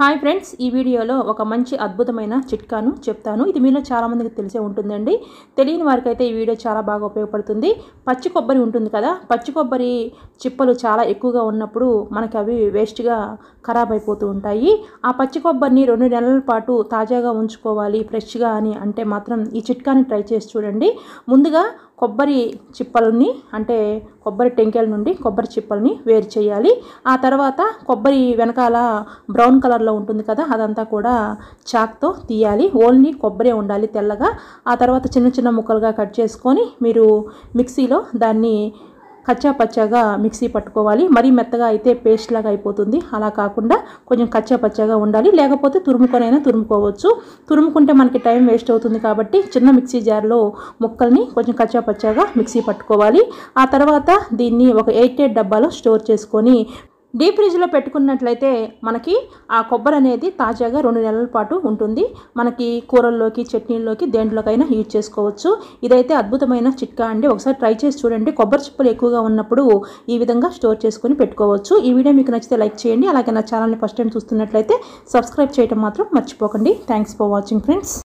hi friends ఈ వీడియోలో ఒక మంచి అద్భుతమైన చిట్కాను చెప్తాను ఇది మీలో చాలామందికి తెలిసే ఉంటుందండి తెలియని వారికైతే ఈ వీడియో చాలా బాగా ఉపయోగపడుతుంది పచ్చి కొబ్బరి ఉంటుంది కదా పచ్చి కొబ్బరి చిప్పలు చాలా ఎక్కువగా ఉన్నప్పుడు మనకి అవి వేస్ట్గా ఖరాబ్ అయిపోతూ ఉంటాయి ఆ పచ్చి కొబ్బరిని రెండు నెలల పాటు తాజాగా ఉంచుకోవాలి ఫ్రెష్గా అని అంటే మాత్రం ఈ చిట్కాని ట్రై చేసి చూడండి ముందుగా కొబ్బరి చిప్పలని అంటే కొబ్బరి టెంకాయల నుండి కొబ్బరి చిప్పల్ని వేరు చేయాలి ఆ తర్వాత కొబ్బరి వెనకాల బ్రౌన్ కలర్లో ఉంటుంది కదా అదంతా కూడా చాక్తో తీయాలి ఓన్లీ కొబ్బరి ఉండాలి తెల్లగా ఆ తర్వాత చిన్న చిన్న ముక్కలుగా కట్ చేసుకొని మీరు మిక్సీలో దాన్ని కచ్చా పచ్చాగా మిక్సీ పట్టుకోవాలి మరీ మెత్తగా అయితే పేస్ట్ లాగా అయిపోతుంది అలా కాకుండా కొంచెం కచ్చా పచ్చాగా ఉండాలి లేకపోతే తురుముకొనైనా తురుముకోవచ్చు తురుముకుంటే మనకి టైం వేస్ట్ అవుతుంది కాబట్టి చిన్న మిక్సీ జార్లో ముక్కల్ని కొంచెం కచ్చా పచ్చాగా మిక్సీ పట్టుకోవాలి ఆ తర్వాత దీన్ని ఒక ఎయిట్ ఎయిట్ డబ్బాలో స్టోర్ చేసుకొని డీప్ ఫ్రిడ్జ్లో పెట్టుకున్నట్లయితే మనకి ఆ కొబ్బరి అనేది తాజాగా రెండు నెలల పాటు ఉంటుంది మనకి కూరల్లోకి చట్నీల్లోకి దేంట్లోకైనా యూజ్ చేసుకోవచ్చు ఇదైతే అద్భుతమైన చిట్కా అండి ఒకసారి ట్రై చేసి చూడండి కొబ్బరి చిప్పలు ఎక్కువగా ఉన్నప్పుడు ఈ విధంగా స్టోర్ చేసుకుని పెట్టుకోవచ్చు ఈ వీడియో మీకు నచ్చితే లైక్ చేయండి అలాగే నా ఛానల్ని ఫస్ట్ టైం చూస్తున్నట్లయితే సబ్స్క్రైబ్ చేయడం మాత్రం మర్చిపోకండి థ్యాంక్స్ ఫర్ వాచింగ్ ఫ్రెండ్స్